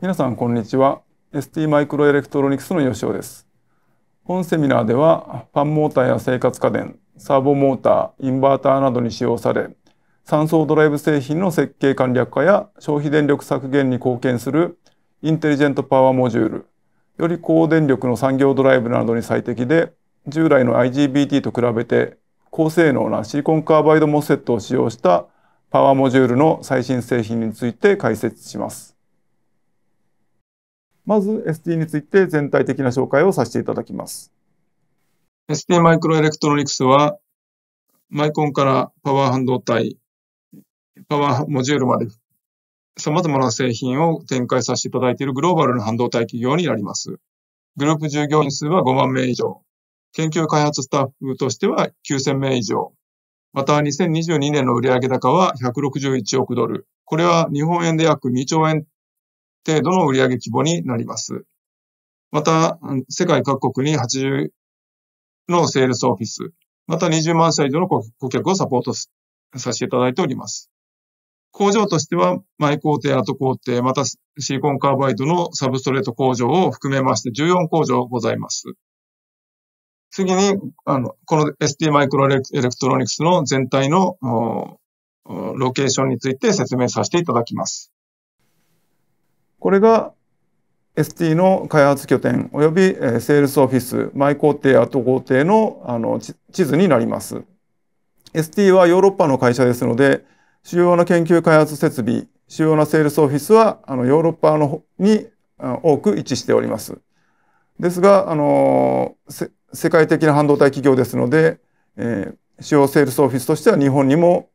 皆さんこんにちは ST マイクロエレクトロニクスの吉尾です本セミナーではファンモーターや生活家電サーボモーターインバーターなどに使用され三層ドライブ製品の設計簡略化や消費電力削減に貢献するインテリジェントパワーモジュールより高電力の産業ドライブなどに最適で従来の IGBT と比べて高性能なシリコンカーバイドモスセットを使用したパワーモジュールの最新製品について解説します。まず ST について全体的な紹介をさせていただきます。ST マイクロエレクトロニクスはマイコンからパワー半導体、パワーモジュールまで様々な製品を展開させていただいているグローバルの半導体企業になります。グループ従業員数は5万名以上。研究開発スタッフとしては9000名以上。また2022年の売上高は161億ドル。これは日本円で約2兆円程度の売上規模になります。また、世界各国に80のセールスオフィス、また20万社以上の顧客をサポートさせていただいております。工場としては、マイ工程、アート工程、またシリコンカーバイドのサブストレート工場を含めまして14工場ございます。次に、あの、この ST マイクロエレクトロニクスの全体のロケーションについて説明させていただきます。これが ST の開発拠点及びセールスオフィス、イ工程、後工程のあの地図になります。ST はヨーロッパの会社ですので、主要な研究開発設備、主要なセールスオフィスはあのヨーロッパのに多く位置しております。ですが、あのー、世界的な半導体企業ですので、えー、主要セールスオフィスとしては日本にも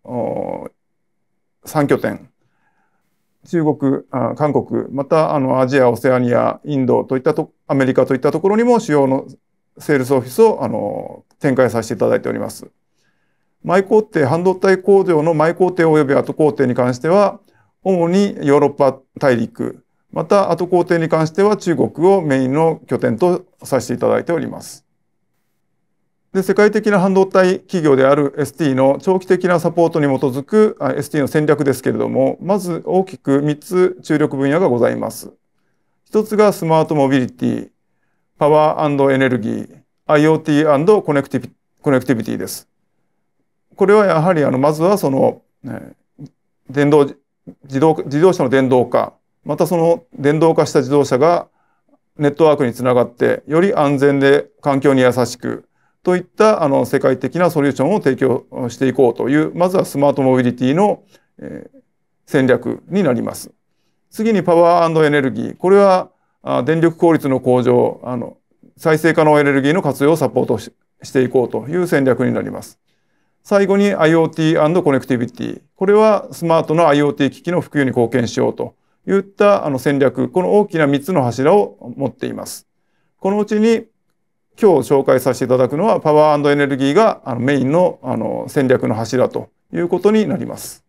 3拠点、中国、韓国、またあのアジア、オセアニア、インドといったと、アメリカといったところにも主要のセールスオフィスをあの展開させていただいております。イ工程、半導体工場の前工程及び後工程に関しては、主にヨーロッパ大陸、また、後工程に関しては中国をメインの拠点とさせていただいております。で世界的な半導体企業である ST の長期的なサポートに基づく ST の戦略ですけれども、まず大きく3つ注力分野がございます。1つがスマートモビリティ、パワーエネルギー、IoT& コネクティビコネクティビティです。これはやはりあのまずはその、え電動自動自動車の電動化またその電動化した自動車がネットワークにつながって、より安全で環境に優しく、といったあの世界的なソリューションを提供していこうという、まずはスマートモビリティの、え戦略になります。次にパワーエネルギー。これはあ電力効率の向上、あの再生可能エネルギーの活用をサポートししていこうという戦略になります。最後に IoT& コネクティビティ。これはスマートな IoT 機器の普及に貢献しようといったあの戦略、この大きな3つの柱を持っています。このうちに今日紹介させていただくのはパワーエネルギーがあのメインのあの戦略の柱ということになります。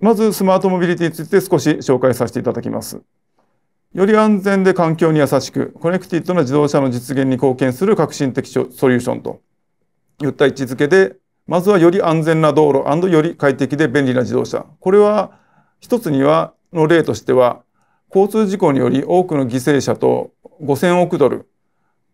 まずスマートモビリティについて少し紹介させていただきます。より安全で環境に優しく、コネクティッドな自動車の実現に貢献する革新的ソリューションといった位置づけで、まずはより安全な道路より快適で便利な自動車。これは一つには、の例としては、交通事故により多くの犠牲者と5000億ドル。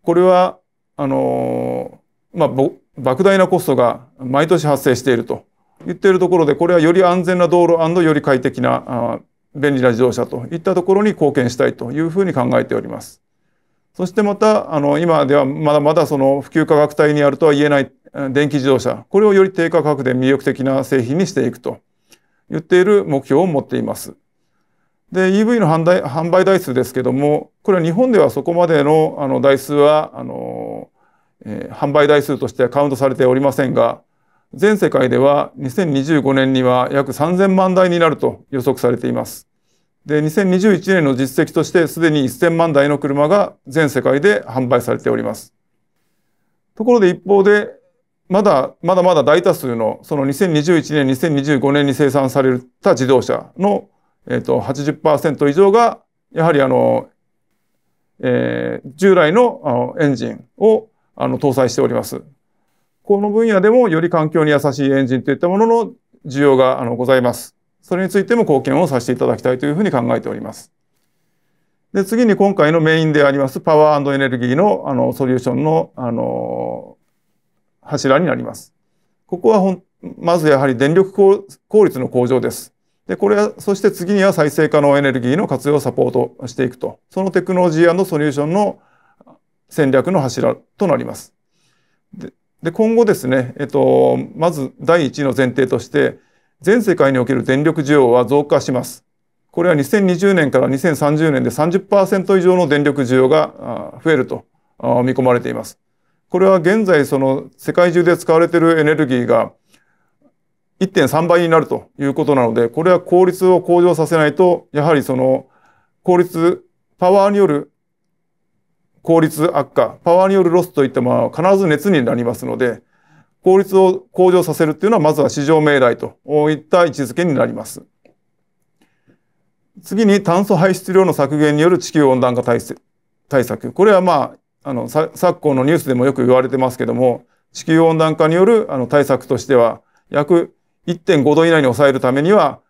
これは、あの、まあ、莫大なコストが毎年発生していると言っているところで、これはより安全な道路より快適な便利な自動車といったところに貢献したいというふうに考えております。そしてまた、あの、今ではまだまだその普及価格帯にあるとは言えない電気自動車、これをより低価格で魅力的な製品にしていくと。言っている目標を持っています。で、EV の販売台数ですけども、これは日本ではそこまでのあの台数は、あの、えー、販売台数としてはカウントされておりませんが、全世界では2025年には約3000万台になると予測されています。で、2021年の実績としてすでに1000万台の車が全世界で販売されております。ところで一方で、まだまだまだ大多数のその2021年2025年に生産された自動車の、えー、と80%以上がやはりあの、えー、従来のエンジンをあの搭載しております。この分野でもより環境に優しいエンジンといったものの需要があのございます。それについても貢献をさせていただきたいというふうに考えております。で、次に今回のメインでありますパワーエネルギーのあのソリューションのあの柱になります。ここはほんまずやはり電力効率の向上です。で、これは、そして次には再生可能エネルギーの活用をサポートしていくと。そのテクノロジーソリューションの戦略の柱となります。で、で今後ですね、えっと、まず第一の前提として、全世界における電力需要は増加します。これは2020年から2030年で30%以上の電力需要が増えると見込まれています。これは現在その世界中で使われているエネルギーが1.3倍になるということなので、これは効率を向上させないと、やはりその効率、パワーによる効率悪化、パワーによるロスといったものは必ず熱になりますので、効率を向上させるっていうのは、まずは市場命題といった位置づけになります。次に炭素排出量の削減による地球温暖化対策。これはまあ、あの昨今のニュースでもよく言われてますけども地球温暖化によるあの対策としては約1.5度以内に抑えるためには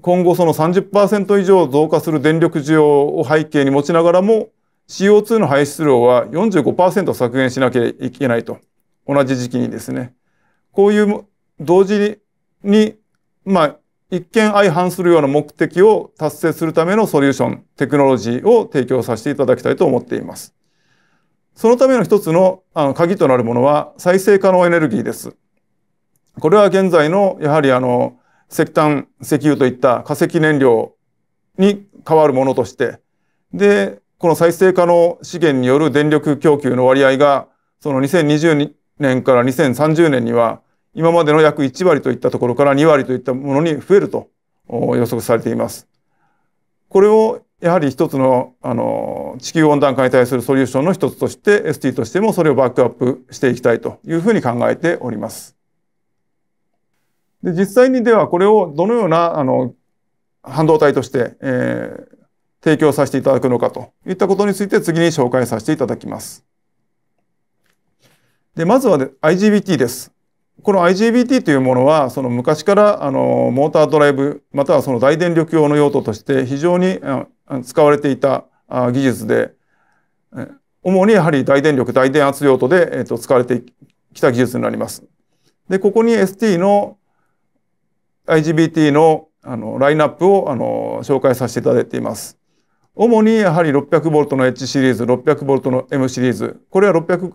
今後その30%以上増加する電力需要を背景に持ちながらも CO2 の排出量は45%削減しなきゃいけないと同じ時期にですねこういう同時にまあ一見相反するような目的を達成するためのソリューションテクノロジーを提供させていただきたいと思っています。そのための一つのあの鍵となるものは再生可能エネルギーです。これは現在のやはりあの石炭、石油といった化石燃料に変わるものとして、で、この再生可能資源による電力供給の割合が、その2020年から2030年には、今までの約1割といったところから2割といったものに増えると予測されています。これをやはり一つのあの地球温暖化に対するソリューションの一つとして ST としてもそれをバックアップしていきたいというふうに考えております。で実際にではこれをどのようなあの半導体として、えー、提供させていただくのかといったことについて次に紹介させていただきます。でまずは、IGBT です。この IGBT というものはその昔からあのモータードライブまたはその大電力用の用途として非常に使われていた技術で、主にやはり大電力、大電圧用途で、使われてきた技術になります。で、ここに ST の IGBT のあのラインナップをあの紹介させていただいています。主にやはり 600V の H シリーズ、600V の M シリーズ、これは 600V、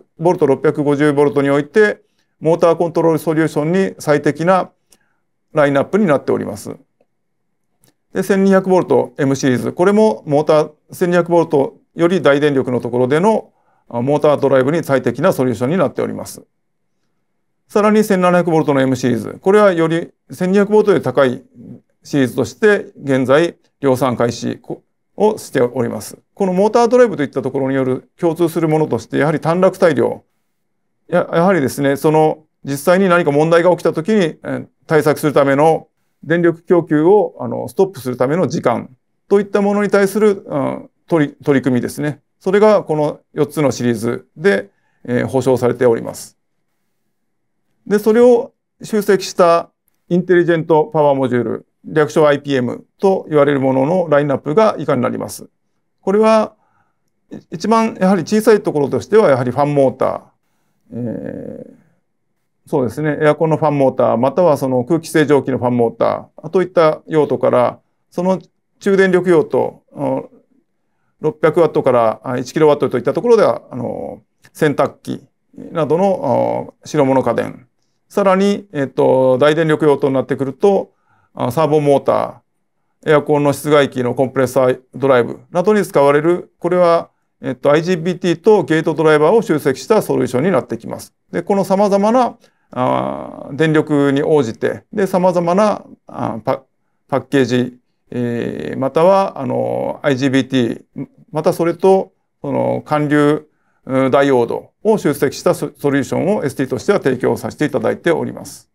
650V において、モーターコントロールソリューションに最適なラインナップになっております。で、1200VM シリーズ。これもモーター、1200V より大電力のところでのモータードライブに最適なソリューションになっております。さらに 1700V の M シリーズ。これはより 1200V より高いシリーズとして現在量産開始をしております。このモータードライブといったところによる共通するものとしてやはり短絡大量。ややはりですね、その実際に何か問題が起きた時に対策するための電力供給をあのストップするための時間といったものに対する、うん、取り取り組みですね。それがこの4つのシリーズで、えー、保証されております。で、それを集積したインテリジェントパワーモジュール、略称 IPM と言われるもののラインナップが以下になります。これは一番やはり小さいところとしてはやはりファンモーター、えー、そうですね。エアコンのファンモーター、またはその空気清浄機のファンモーター、といった用途から、その中電力用途、600ワットから1キロワットといったところでは、あの、洗濯機などの白物家電、さらに、えっと、大電力用途になってくると、サーボモーター、エアコンの室外機のコンプレッサードライブなどに使われる、これは、えっと、IGBT とゲートドライバーを集積したソリューションになってきます。で、この様々なあ電力に応じて、で、様々なあパパッケージ、えー、または、あの、IGBT、またそれと、その、管流ダイオードを集積したソリューションを ST としては提供させていただいております。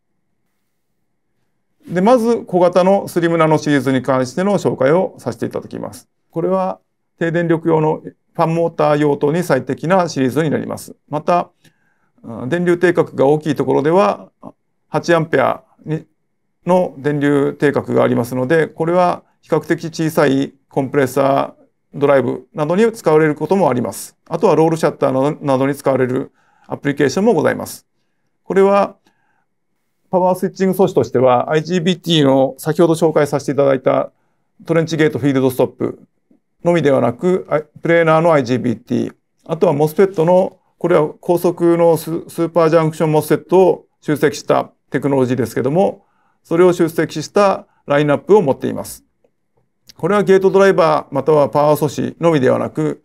で、まず小型のスリムナノシリーズに関しての紹介をさせていただきます。これは低電力用のファンモーター用途に最適なシリーズになります。また、電流定格が大きいところでは8アンペアの電流定格がありますので、これは比較的小さいコンプレッサードライブなどに使われることもあります。あとはロールシャッターなどに使われるアプリケーションもございます。これはパワースイッチング素子としては IGBT の先ほど紹介させていただいたトレンチゲートフィールドストップのみではなく、プレーナーの IGBT、あとは MOSFET のこれは高速のスーパージャンクションモスセットを集積したテクノロジーですけども、それを集積したラインナップを持っています。これはゲートドライバーまたはパワー素子のみではなく、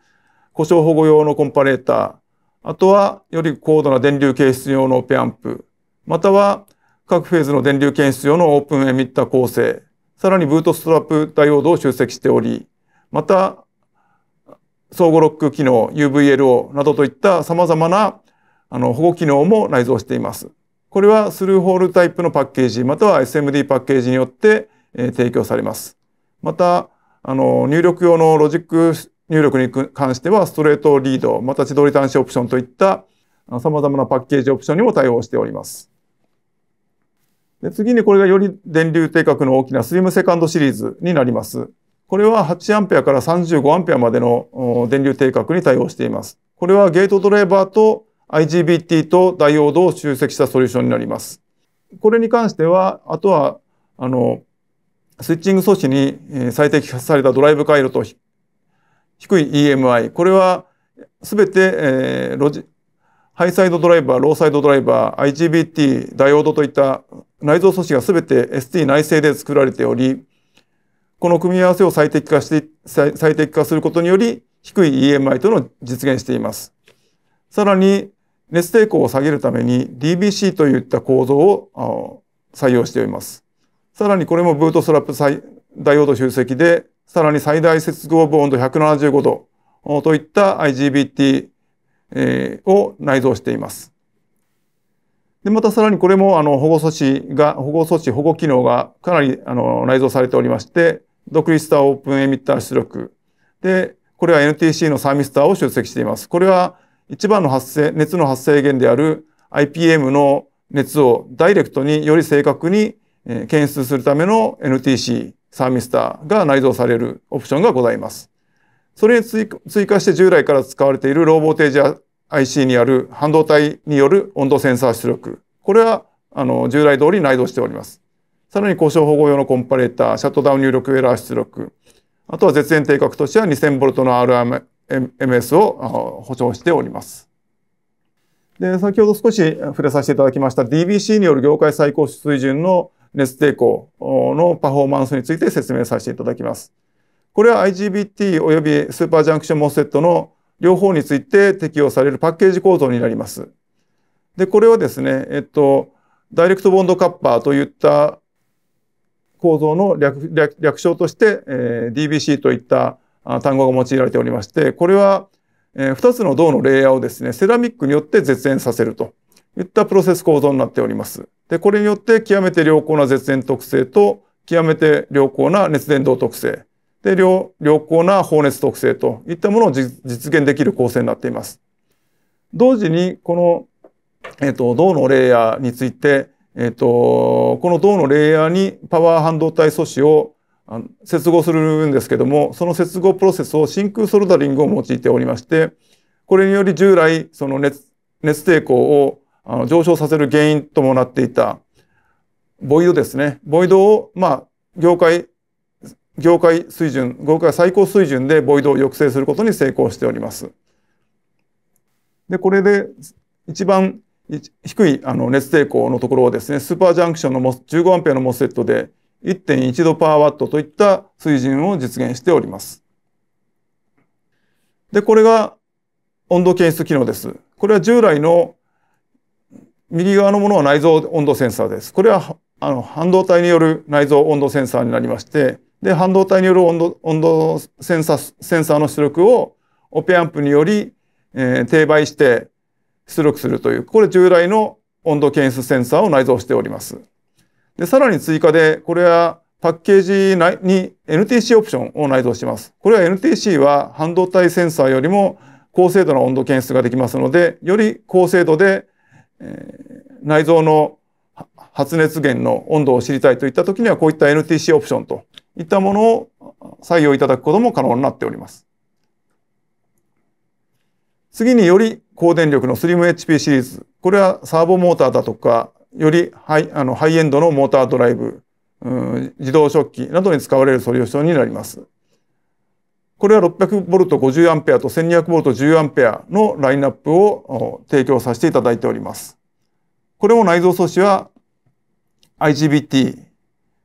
故障保護用のコンパレーター、あとはより高度な電流検出用のオペアンプ、または各フェーズの電流検出用のオープンエミッター構成、さらにブートストラップダイオードを集積しており、また相互ロック機能、UVLO などといった様々なあの保護機能も内蔵しています。これはスルーホールタイプのパッケージ、または SMD パッケージによって、え提供されます。また、あの、入力用のロジック入力に関しては、ストレートリード、また自撮り端子オプションといった様々なパッケージオプションにも対応しております。で次にこれがより電流定格の大きなスリムセカンドシリーズになります。これは 8A から 35A までの電流定格に対応しています。これはゲートドライバーと IGBT とダイオードを集積したソリューションになります。これに関しては、あとは、あの、スイッチング素子に最適化されたドライブ回路と低い EMI。これはすべて、えー、ロジ、ハイサイドドライバー、ローサイドドライバー、IGBT、ダイオードといった内蔵素子がすべて ST 内製で作られており、この組み合わせを最適化して、最適化することにより、低い EMI との実現しています。さらに、熱抵抗を下げるために DBC といった構造を採用しております。さらにこれもブートストラップダイオード集積で、さらに最大接合部温度175度といった IGBT を内蔵しています。で、またさらにこれもあの保護措置が、保護措置、保護機能がかなりあの内蔵されておりまして、独立したオープンエミッター出力。で、これは NTC のサーミスターを集積しています。これは一番の発生、熱の発生源である IPM の熱をダイレクトにより正確に検出するための NTC サーミスターが内蔵されるオプションがございます。それに追加して従来から使われているローボーテージ IC にある半導体による温度センサー出力。これはあの従来通り内蔵しております。さらに故障保護用のコンパレーター、シャットダウン入力エラー出力、あとは絶縁定格としては 2000V の RMS を保証しております。で、先ほど少し触れさせていただきました DBC による業界最高水準の熱抵抗のパフォーマンスについて説明させていただきます。これは IGBT 及びスーパージャンクションモスセットの両方について適用されるパッケージ構造になります。で、これはですね、えっと、ダイレクトボンドカッパーといった構造の略略略称として、えー、DBC といった単語が用いられておりまして、これは、えー、2つの銅のレイヤーをですね、セラミックによって絶縁させるといったプロセス構造になっております。で、これによって極めて良好な絶縁特性と、極めて良好な熱伝導特性、で、良良好な放熱特性といったものを実現できる構成になっています。同時に、この、えっ、ー、と、銅のレイヤーについて、えっ、ー、と、この銅のレイヤーにパワー半導体素子を接合するんですけども、その接合プロセスを真空ソルダリングを用いておりまして、これにより従来、その熱、熱抵抗をあの上昇させる原因ともなっていた、ボイドですね。ボイドを、まあ、業界、業界水準、業界最高水準でボイドを抑制することに成功しております。で、これで一番低いあの熱抵抗のところをですね、スーパージャンクションの15アンペアのモスセットで1.1度パワーワットといった水準を実現しております。で、これが温度検出機能です。これは従来の右側のものは内蔵温度センサーです。これはあの半導体による内蔵温度センサーになりまして、で、半導体による温度温度センサーセンサーの出力をオペアンプにより、えー、定倍して出力するという、これ従来の温度検出センサーを内蔵しております。で、さらに追加で、これはパッケージに NTC オプションを内蔵します。これは NTC は半導体センサーよりも高精度な温度検出ができますので、より高精度で、えー、内蔵の発熱源の温度を知りたいといったときには、こういった NTC オプションといったものを採用いただくことも可能になっております。次により高電力のスリム HP シリーズ。これはサーボモーターだとか、よりハイあのハイエンドのモータードライブ、自動食器などに使われるソリューションになります。これは 600V50A と 1200V10A のラインナップを提供させていただいております。これも内蔵素子は IGBT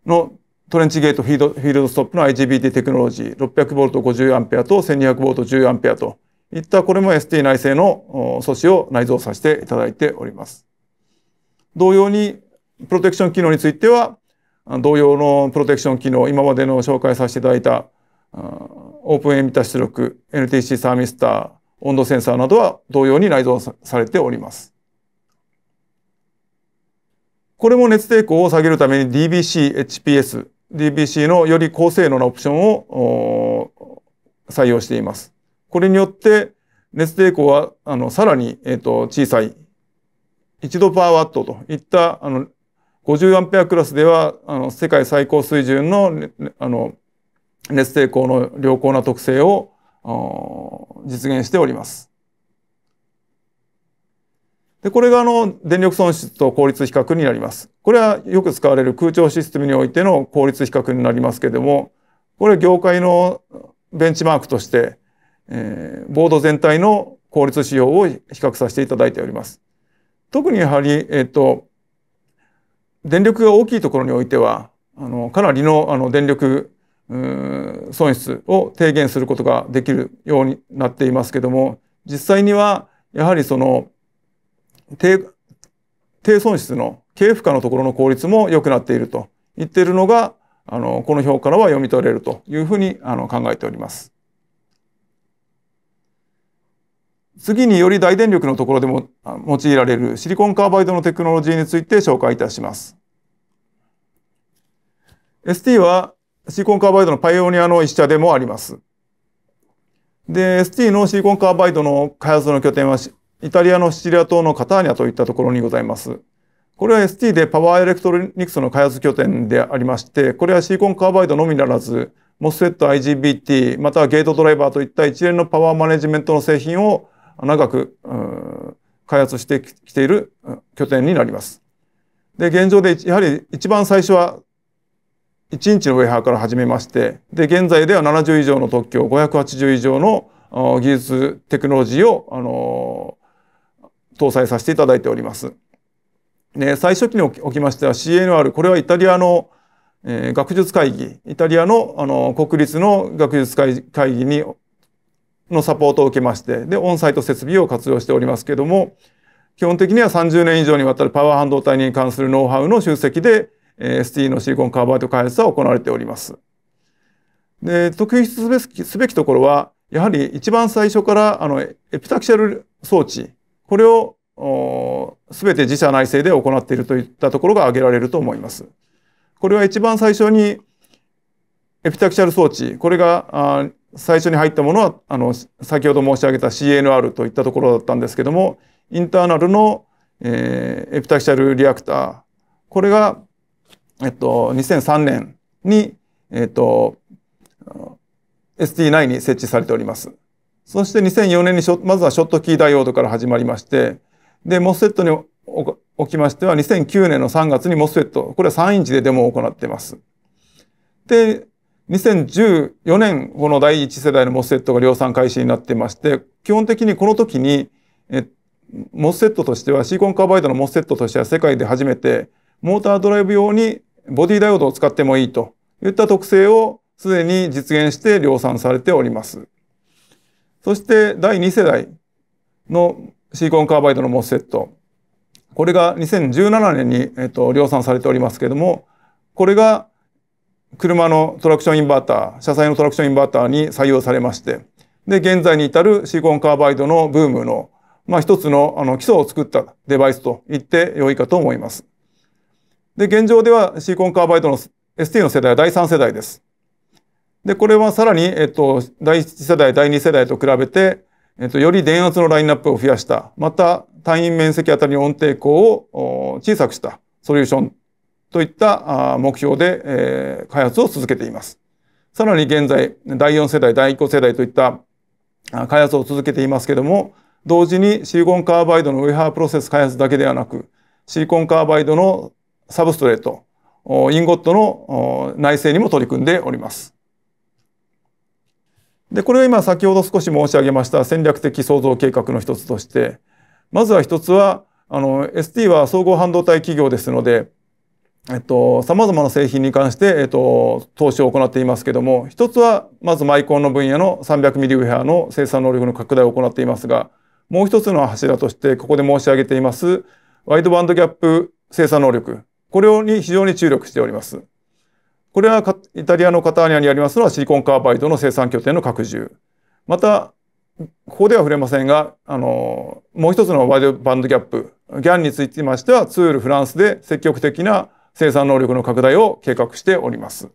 のトレンチゲートフィールドストップの IGBT テクノロジー 600V50A と 1200V10A といったこれも ST 内製の素子を内蔵させていただいております。同様にプロテクション機能については同様のプロテクション機能今までの紹介させていただいたオープンエミタ出力 NTC サーミスター温度センサーなどは同様に内蔵されております。これも熱抵抗を下げるために DBC-HPS DBC のより高性能なオプションを採用しています。これによって、熱抵抗は、あの、さらに、えっ、ー、と、小さい、1度パワーワットといった、あの、50アンペアクラスでは、あの、世界最高水準の、ね、あの、熱抵抗の良好な特性を、実現しております。で、これがあの、電力損失と効率比較になります。これはよく使われる空調システムにおいての効率比較になりますけれども、これ業界のベンチマークとして、えー、ボード全体の効率仕様を比較させていただいております。特にやはり、えっ、ー、と、電力が大きいところにおいては、あの、かなりの、あの、電力、損失を低減することができるようになっていますけども、実際には、やはりその、低、低損失の経負荷のところの効率も良くなっていると言っているのが、あの、この表からは読み取れるというふうにあの考えております。次により大電力のところでも用いられるシリコンカーバイドのテクノロジーについて紹介いたします。ST はシリコンカーバイドのパイオニアの一社でもあります。で、ST のシリコンカーバイドの開発の拠点はイタリアのシチリア島のカターニャといったところにございます。これは ST でパワーエレクトロニクスの開発拠点でありまして、これはシリコンカーバイドのみならず、MOSFET、IGBT、またはゲートドライバーといった一連のパワーマネジメントの製品を長く開発してきている拠点になります。で、現状でやはり一番最初は1インチのウェハーから始めまして、で、現在では70以上の特許、580以上の技術、テクノロジーを、あの搭載させていただいております。ね、最初期におきましては CNR、これはイタリアの、えー、学術会議、イタリアのあの国立の学術会議にのサポートを受けまして、で、オンサイト設備を活用しておりますけども、基本的には30年以上にわたるパワー半導体に関するノウハウの集積で、ST のシリコンカーバイト開発は行われております。で、特筆すべきすべきところは、やはり一番最初から、あの、エピタクシャル装置、これをすべて自社内製で行っているといったところが挙げられると思います。これは一番最初にエピタクシャル装置、これが最初に入ったものはあの先ほど申し上げた CNR といったところだったんですけどもインターナルの、えー、エピタキシャルリアクターこれが、えっと、2003年に、えっと、ST9 に設置されております。そして2004年にまずはショットキーダイオードから始まりまして、で、モスセットにおきましては2009年の3月にモスセット、これは3インチでデモを行っています。で、2014年、この第一世代のモスセットが量産開始になってまして、基本的にこの時に、えモスセットとしては、シーコンカーバイドのモスセットとしては世界で初めて、モータードライブ用にボディダイオードを使ってもいいといった特性をすでに実現して量産されております。そして第2世代のシーコンカーバイドのモスセット。これが2017年に、えっと、量産されておりますけれども、これが車のトラクションインバーター、車載のトラクションインバーターに採用されまして、で、現在に至るシリコンカーバイドのブームの、まあ、一つのあの基礎を作ったデバイスと言って良いかと思います。で、現状ではシリコンカーバイドの ST の世代は第3世代です。で、これはさらに、えっと、第1世代、第2世代と比べて、えっと、より電圧のラインナップを増やした、また単位面積あたりの音抵抗を小さくしたソリューションといった目標で開発を続けています。さらに現在、第4世代、第5世代といった開発を続けていますけども、同時にシリコンカーバイドのウェハープロセス開発だけではなく、シリコンカーバイドのサブストレート、インゴットの内製にも取り組んでおります。で、これは今先ほど少し申し上げました戦略的創造計画の一つとして、まずは一つは、あの、ST は総合半導体企業ですので、えっと、様々な製品に関して、えっと、投資を行っていますけども、一つは、まずマイコンの分野の3 0 0ェアの生産能力の拡大を行っていますが、もう一つの柱として、ここで申し上げています、ワイドバンドギャップ生産能力。これに非常に注力しております。これは、イタリアのカターニャにありますのはシリコンカーバイドの生産拠点の拡充。また、ここでは触れませんが、あの、もう一つのワイドバンドギャップ、ギャンにつきましては、ツールフランスで積極的な生産能力の拡大を計画しております。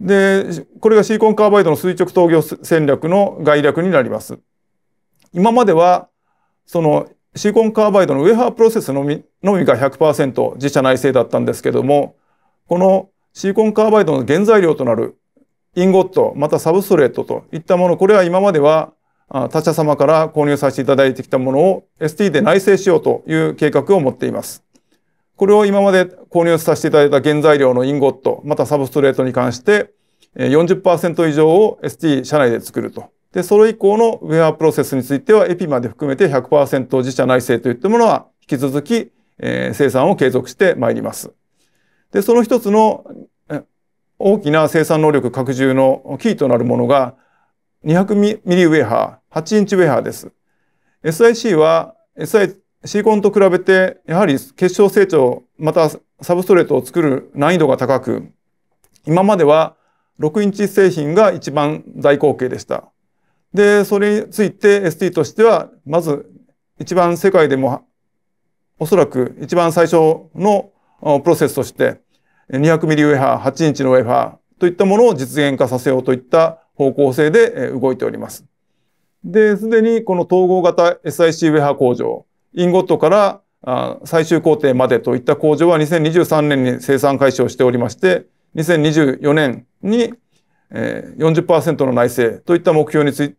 で、これがシリコンカーバイドの垂直投業戦略の概略になります。今までは、そのシリコンカーバイドのウェハープロセスのみのみが100%自社内製だったんですけども、このシリコンカーバイドの原材料となるインゴット、またサブストレートといったもの、これは今までは他社様から購入させていただいてきたものを ST で内製しようという計画を持っています。これを今まで購入させていただいた原材料のインゴット、またサブストレートに関して、40%以上を ST 社内で作ると。で、それ以降のウェアプロセスについては、エピまで含めて100%自社内製といったものは、引き続き、えー、生産を継続してまいります。で、その一つの大きな生産能力拡充のキーとなるものが、200ミリウェハー、8インチウェハーです。SIC は、SI シリコンと比べて、やはり結晶成長、またサブストレートを作る難易度が高く、今までは6インチ製品が一番大口径でした。で、それについて ST としては、まず一番世界でも、おそらく一番最初のプロセスとして、200ミリウェハー、8インチのウェハーといったものを実現化させようといった方向性で動いております。で、すでにこの統合型 SIC ウェハー工場、インゴットからあ最終工程までといった工場は2023年に生産開始をしておりまして、2024年に、えー、40%の内製といった目標につ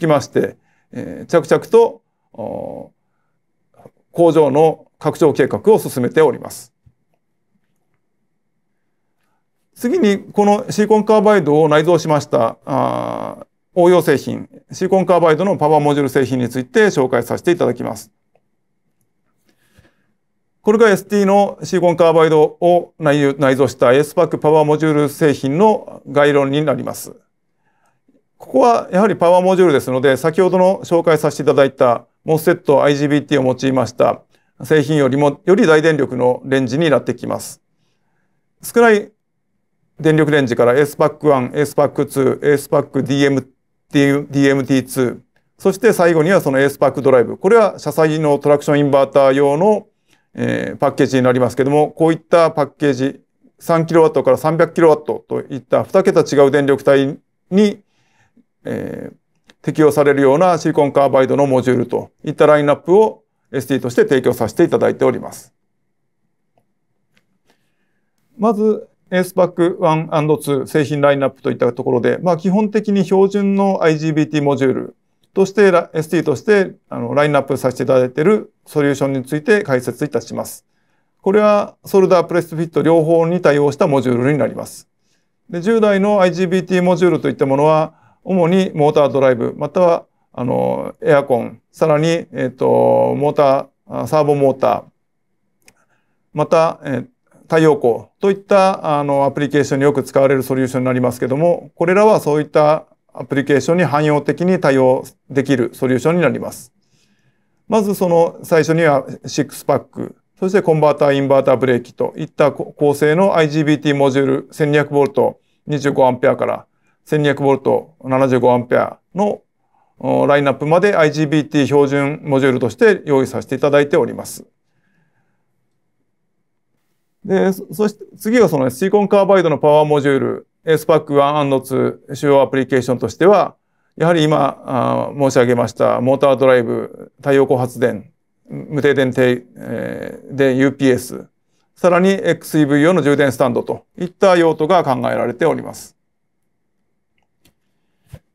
きまして、え着々と工場の拡張計画を進めております。次にこのシリコンカーバイドを内蔵しました応用製品、シリコンカーバイドのパワーモジュール製品について紹介させていただきます。これが ST のシリコンカーバイドを内蔵した s パックパワーモジュール製品の概論になります。ここはやはりパワーモジュールですので、先ほどの紹介させていただいた MOSFET IGBT を用いました製品よりもより大電力のレンジになってきます。少ない電力レンジから ASPAC1、ASPAC2、ASPAC DMT2、そして最後にはその A スパックドライブ。これは車載のトラクションインバーター用の、えー、パッケージになりますけども、こういったパッケージ、3kW から 300kW といった2桁違う電力帯に、えー、適用されるようなシリコンカーバイドのモジュールといったラインナップを ST として提供させていただいております。まず、スパック 1&2 製品ラインナップといったところで、まあ、基本的に標準の IGBT モジュールとして、ST としてあのラインナップさせていただいているソリューションについて解説いたします。これはソルダープレスフィット両方に対応したモジュールになります。で従来の IGBT モジュールといったものは、主にモータードライブ、またはあのエアコン、さらに、えっ、とモーター、サーボモーター、また、えっ、太陽光といったあのアプリケーションによく使われるソリューションになりますけども、これらはそういったアプリケーションに汎用的に対応できるソリューションになります。まずその最初には6パック、そしてコンバーター、インバーター、ブレーキといった構成の IGBT モジュール 1200V25A から 1200V75A のラインナップまで IGBT 標準モジュールとして用意させていただいております。で、そして次はそのシリコンカーバイドのパワーモジュール、SPAC1&2 主要アプリケーションとしては、やはり今申し上げましたモータードライブ、太陽光発電、無停電停、えー、で UPS、さらに XEV 用の充電スタンドといった用途が考えられております。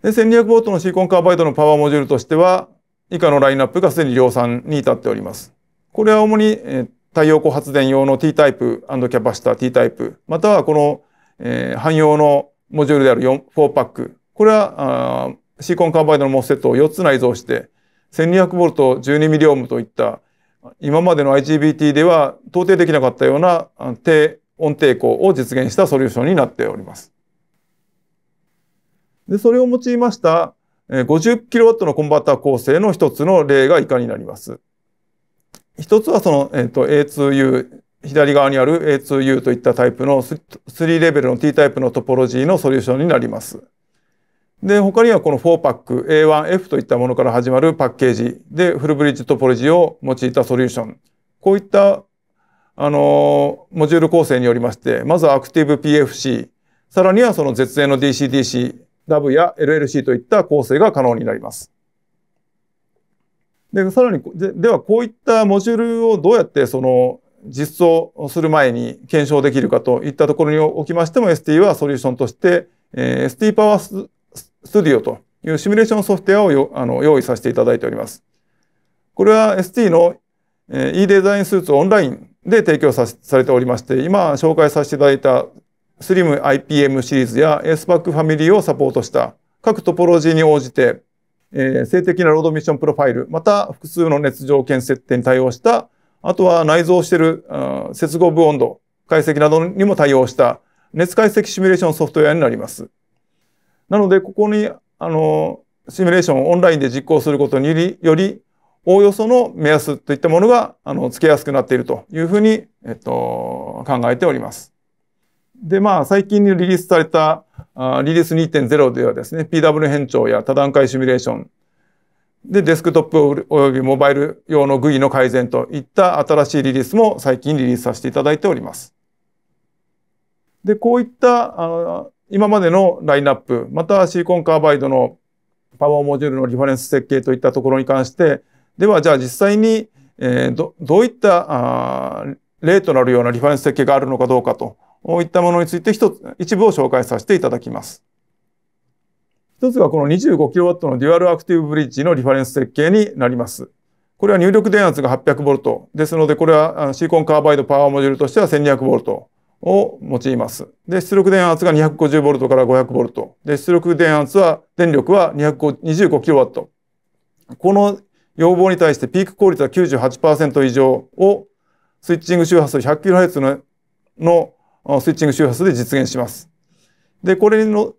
で、1200ボートのシリコンカーバイドのパワーモジュールとしては、以下のラインナップがすでに量産に至っております。これは主に、えー太陽光発電用の T タイプキャパシタ T タイプ、またはこの、えー、汎用のモジュールである 4, パック。これはあシーコンカーバイドのモスセットを4つ内蔵して、1200V、12ミリオームといった、今までの IGBT では到底できなかったような低音抵抗を実現したソリューションになっております。で、それを用いました 50kW のコンバーター構成の一つの例が以下になります。一つはその、えーと、A2U、左側にある A2U といったタイプの3レベルの T タイプのトポロジーのソリューションになります。で、他にはこの4パック、A1F といったものから始まるパッケージで、フルブリッジトポロジーを用いたソリューション。こういった、あのモジュール構成によりまして、まずはアクティブ PFC、さらにはその絶縁の DCDCW や LLC といった構成が可能になります。で、さらにで、ではこういったモジュールをどうやってその実装する前に検証できるかといったところにおきましても ST はソリューションとして、えー、ST パワース u d i o というシミュレーションソフトウェアをよあの用意させていただいております。これは ST の、えー、e デザインスーツオンラインで提供さされておりまして、今紹介させていただいた SLIM IPM シリーズや SPAC ファミリーをサポートした各トポロジーに応じてえー、性的なロードミッションプロファイル、また複数の熱条件設定に対応した、あとは内蔵している、接合部温度、解析などにも対応した熱解析シミュレーションソフトウェアになります。なので、ここに、あの、シミュレーションをオンラインで実行することにより、よりおおよその目安といったものが、あの、つけやすくなっているというふうに、えっと、考えております。で、まあ、最近にリリースされた、リリース2.0ではですね、PW 変調や多段階シミュレーションでデスクトップおよびモバイル用の GUI の改善といった新しいリリースも最近リリースさせていただいております。で、こういったあの今までのラインナップ、またシリコンカーバイドのパワーモジュールのリファレンス設計といったところに関して、ではじゃあ実際に、えー、どどういったあ例となるようなリファレンス設計があるのかどうかといったものについて一つ、一部を紹介させていただきます。一つはこの 25kW のデュアルアクティブブリッジのリファレンス設計になります。これは入力電圧が 800V ですので、これはシリコンカーバイドパワーモジュールとしては 1200V を用います。で、出力電圧が 250V から 500V。で、出力電圧は、電力は 25kW。この要望に対してピーク効率は98%以上をスイッチング周波数 100kHz ののスイッチング周波数で実現します。で、これの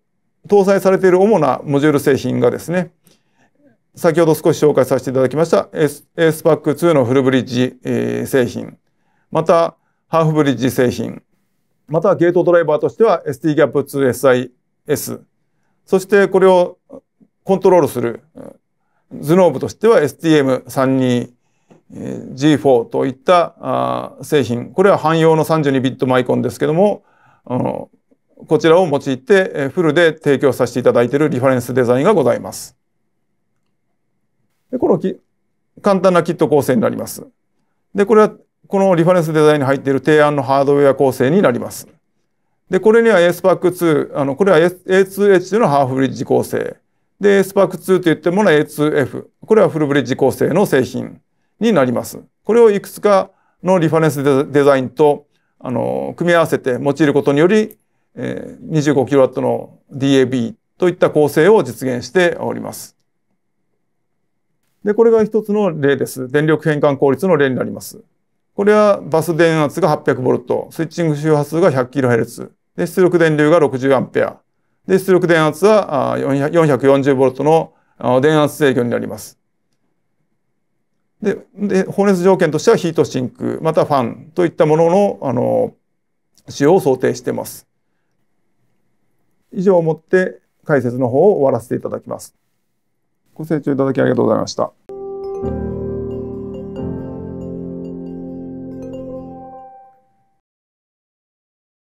搭載されている主なモジュール製品がですね、先ほど少し紹介させていただきました ASPAC2 のフルブリッジ製品、またハーフブリッジ製品、またゲートドライバーとしては STGAP2SIS、そしてこれをコントロールする頭脳部としては STM320 G4 といった製品、これは汎用の32ビットマイコンですけども、こちらを用いてフルで提供させていただいているリファレンスデザインがございます。でこの簡単なキット構成になります。で、これはこのリファレンスデザインに入っている提案のハードウェア構成になります。で、これには ASPAC2、あの、これは A2H というのはハーフブリッジ構成。で、ASPAC2 といってものは A2F。これはフルブリッジ構成の製品。になります。これをいくつかのリファレンスデザインと、あの、組み合わせて用いることにより、25kW の DAB といった構成を実現しております。で、これが一つの例です。電力変換効率の例になります。これはバス電圧が 800V、スイッチング周波数が 100kHz、で出力電流が 60A、で出力電圧は 440V の電圧制御になります。で、で、放熱条件としてはヒートシンク、またファンといったものの、あの、使用を想定しています。以上をもって解説の方を終わらせていただきます。ご清聴いただきありがとうございました。